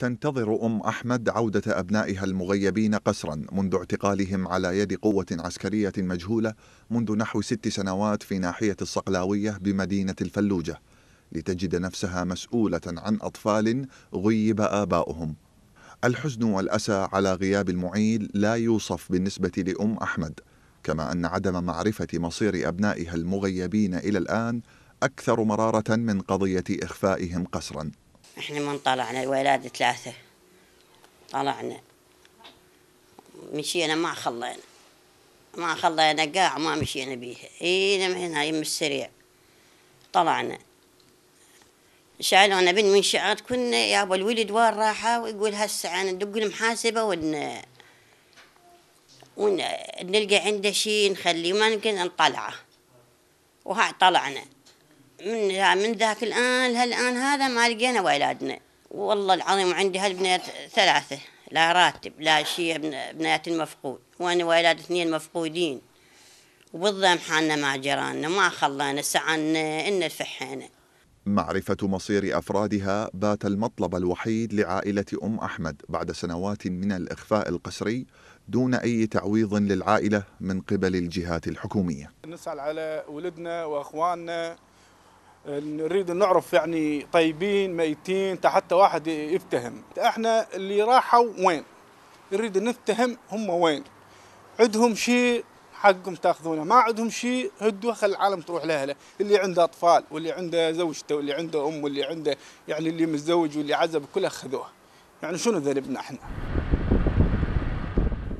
تنتظر أم أحمد عودة أبنائها المغيبين قسرا منذ اعتقالهم على يد قوة عسكرية مجهولة منذ نحو ست سنوات في ناحية الصقلاوية بمدينة الفلوجة لتجد نفسها مسؤولة عن أطفال غيب آباؤهم الحزن والأسى على غياب المعيل لا يوصف بالنسبة لأم أحمد كما أن عدم معرفة مصير أبنائها المغيبين إلى الآن أكثر مرارة من قضية إخفائهم قسراً احنا من طلعنا الولادة ثلاثة طلعنا مشينا ما خلينا ما خلينا قاع ما مشينا بيها اينا نعم، من هنا يم السريع طلعنا شالونا بن من شعرت كنا يا ابو الولد وين راحة ويقول هسه انا ندق المحاسبة ون ونلقى عنده شي نخليه ما نقدر نطلعه وهاي طلعنا من من ذاك الآن لهالآن هذا ما لقينا ولادنا والله العظيم عندي هالبنات ثلاثة لا راتب لا شيء بنات المفقود وأنا ولاد اثنين مفقودين وبالضم حالنا مع جيراننا ما خلانا سعنا إن الفحينا معرفة مصير أفرادها بات المطلب الوحيد لعائلة أم أحمد بعد سنوات من الإخفاء القسري دون أي تعويض للعائلة من قبل الجهات الحكومية نسأل على ولدنا وأخواننا نريد نعرف يعني طيبين ميتين حتى واحد يفتهم احنا اللي راحوا وين نريد نفتهم هم وين عندهم شيء حقهم تاخذونه ما عندهم شيء هدوا خل العالم تروح لاهله اللي عنده اطفال واللي عنده زوجته واللي عنده ام واللي عنده يعني اللي متزوج واللي عزب كله خذوه يعني شنو ذنبنا احنا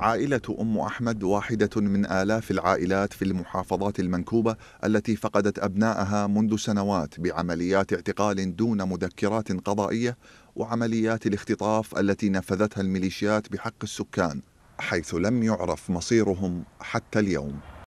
عائلة أم أحمد واحدة من آلاف العائلات في المحافظات المنكوبة التي فقدت أبنائها منذ سنوات بعمليات اعتقال دون مذكرات قضائية وعمليات الاختطاف التي نفذتها الميليشيات بحق السكان حيث لم يعرف مصيرهم حتى اليوم